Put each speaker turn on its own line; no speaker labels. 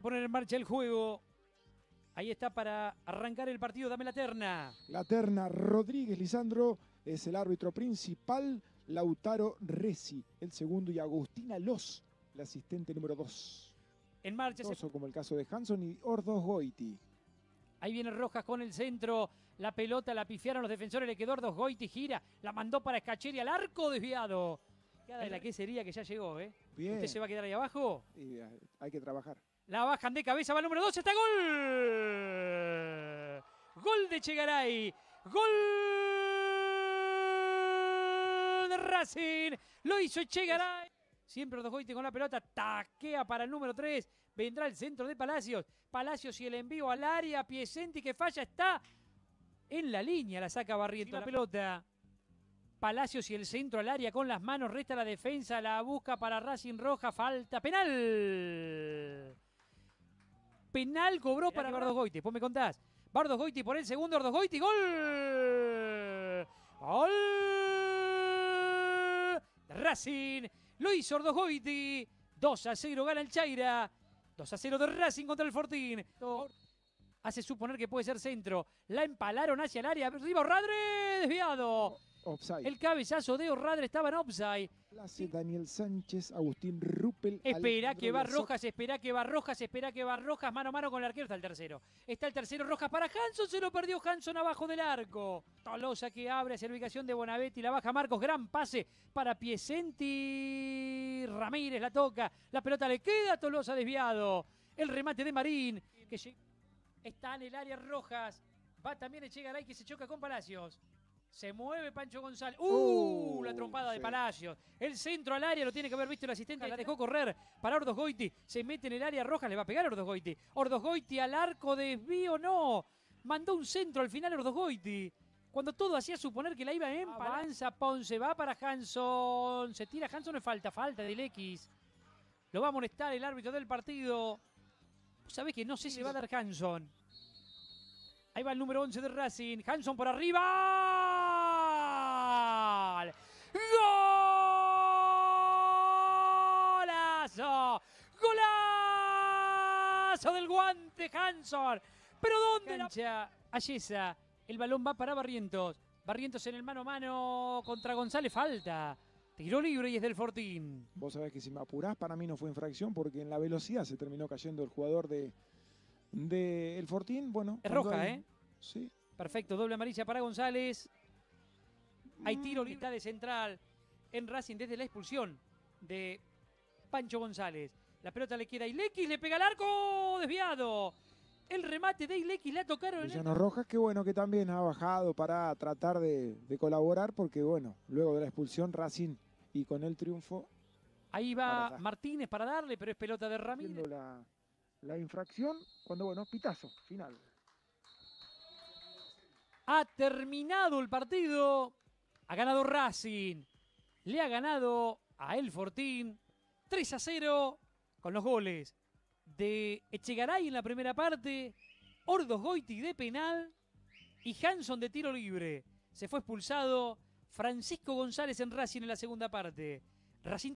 poner en marcha el juego. Ahí está para arrancar el partido. Dame la terna.
La terna Rodríguez Lisandro es el árbitro principal. Lautaro Resi, el segundo, y Agustina Los, la asistente número dos.
En marcha. Eso
como el caso de Hanson y Ordos Goiti.
Ahí viene Rojas con el centro. La pelota la pifiaron los defensores. Le quedó Ordos Goiti, gira. La mandó para Escacheri al arco desviado. Cada de la quesería que ya llegó, ¿eh? ¿Usted se va a quedar ahí abajo?
Y eh, hay que trabajar.
La bajan de cabeza, va el número 12, está gol. Gol de Chegaray. Gol de Racing. Lo hizo Chegaray. Siempre goles con la pelota, taquea para el número 3. Vendrá el centro de Palacios. Palacios y el envío al área. Piesenti que falla, está en la línea. La saca Barriento. La pelota. Palacios y el centro al área con las manos. Resta la defensa. La busca para Racing Roja. Falta penal penal cobró para bardo Goiti. Después me contás. Bardo Goiti por el segundo, ordo Goiti, gol. Gol. Racing. Lo hizo Ordogoiti. Goiti. 2 a 0 gana el Chaira. 2 a 0 de Racing contra el Fortín. Hace suponer que puede ser centro. La empalaron hacia el área. Arriba Radre. Desviado. El cabezazo de Orradre estaba en offside.
Daniel Sánchez, Agustín Ruppel. Espera que va Rojas,
espera que va Rojas, espera que va Rojas. Mano a mano con el arquero está el tercero. Está el tercero Rojas para Hanson, se lo perdió Hanson abajo del arco. Tolosa que abre hacia la ubicación de Bonavetti, la baja Marcos, gran pase para Piecenti. Ramírez la toca, la pelota le queda Tolosa desviado. El remate de Marín, que está en el área Rojas. Va también Echegaray que se choca con Palacios. Se mueve Pancho González. ¡Uh! uh la trompada de Palacio. El centro al área lo tiene que haber visto el asistente. La dejó correr para Goiti. Se mete en el área roja. Le va a pegar Ordosgoiti. Goiti al arco. Desvío. No. Mandó un centro al final Goiti. Cuando todo hacía suponer que la iba en balanza, ah, Ponce va para Hanson. Se tira Hanson. Es falta. Falta del X. Lo va a molestar el árbitro del partido. Sabes que no sé si va a dar Hanson. Ahí va el número 11 de Racing. Hanson por arriba. ¡Golazo! ¡Golazo del guante Hanson! ¿Pero dónde? Cancha, Ayesa. El balón va para Barrientos. Barrientos en el mano a mano contra González. Falta. Tiro libre y es del Fortín.
Vos sabés que si me apurás, para mí no fue infracción porque en la velocidad se terminó cayendo el jugador de, El Fortín. Bueno, es roja, ¿eh? Sí.
Perfecto, doble amarilla para González. Hay mm, tiro ahorita de central en Racing desde la expulsión de Pancho González. La pelota le queda a Ilequis, le pega el arco, desviado. El remate de Ilequis la tocaron. Luciano Rojas,
qué bueno que también ha bajado para tratar de, colaborar, porque bueno, luego de la expulsión Racing y con el triunfo.
Ahí va Martínez para darle, pero es pelota de Ramírez. La, la infracción, cuando bueno, pitazo, final. Ha terminado el partido. Ha ganado Racing. Le ha ganado a El Fortín 3 a 0 con los goles de Echegaray en la primera parte, Ordos Goiti de penal y Hanson de tiro libre. Se fue expulsado Francisco González en Racing en la segunda parte. Racing